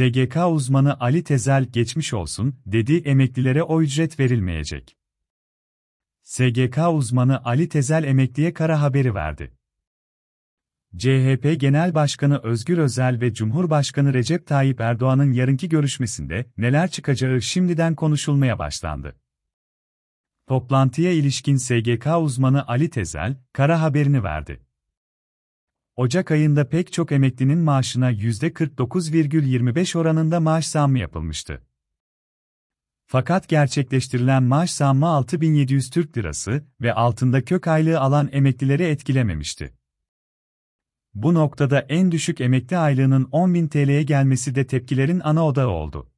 SGK uzmanı Ali Tezel geçmiş olsun dedi emeklilere o ücret verilmeyecek. SGK uzmanı Ali Tezel emekliye kara haberi verdi. CHP Genel Başkanı Özgür Özel ve Cumhurbaşkanı Recep Tayyip Erdoğan'ın yarınki görüşmesinde neler çıkacağı şimdiden konuşulmaya başlandı. Toplantıya ilişkin SGK uzmanı Ali Tezel, kara haberini verdi. Ocak ayında pek çok emeklinin maaşına %49,25 oranında maaş zammı yapılmıştı. Fakat gerçekleştirilen maaş zammı 6700 Türk Lirası ve altında kök aylığı alan emeklileri etkilememişti. Bu noktada en düşük emekli aylığının 10.000 TL'ye gelmesi de tepkilerin ana odağı oldu.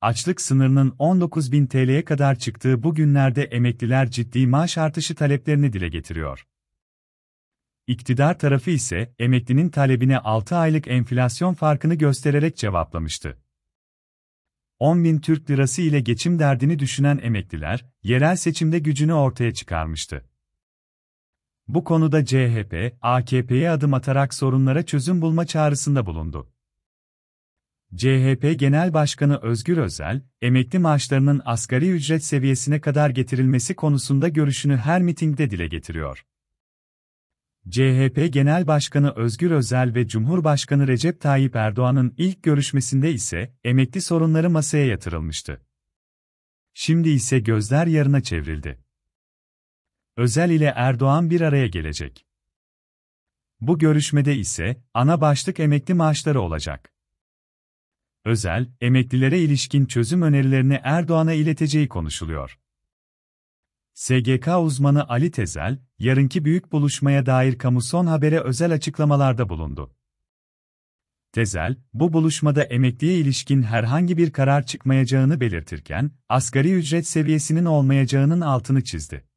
Açlık sınırının 19.000 TL'ye kadar çıktığı bu günlerde emekliler ciddi maaş artışı taleplerini dile getiriyor. İktidar tarafı ise emeklinin talebine 6 aylık enflasyon farkını göstererek cevaplamıştı. 10 bin Türk lirası ile geçim derdini düşünen emekliler, yerel seçimde gücünü ortaya çıkarmıştı. Bu konuda CHP, AKP'ye adım atarak sorunlara çözüm bulma çağrısında bulundu. CHP Genel Başkanı Özgür Özel, emekli maaşlarının asgari ücret seviyesine kadar getirilmesi konusunda görüşünü her mitingde dile getiriyor. CHP Genel Başkanı Özgür Özel ve Cumhurbaşkanı Recep Tayyip Erdoğan'ın ilk görüşmesinde ise emekli sorunları masaya yatırılmıştı. Şimdi ise gözler yarına çevrildi. Özel ile Erdoğan bir araya gelecek. Bu görüşmede ise ana başlık emekli maaşları olacak. Özel, emeklilere ilişkin çözüm önerilerini Erdoğan'a ileteceği konuşuluyor. SGK uzmanı Ali Tezel, yarınki büyük buluşmaya dair Kamuson Haber'e özel açıklamalarda bulundu. Tezel, bu buluşmada emekliye ilişkin herhangi bir karar çıkmayacağını belirtirken, asgari ücret seviyesinin olmayacağının altını çizdi.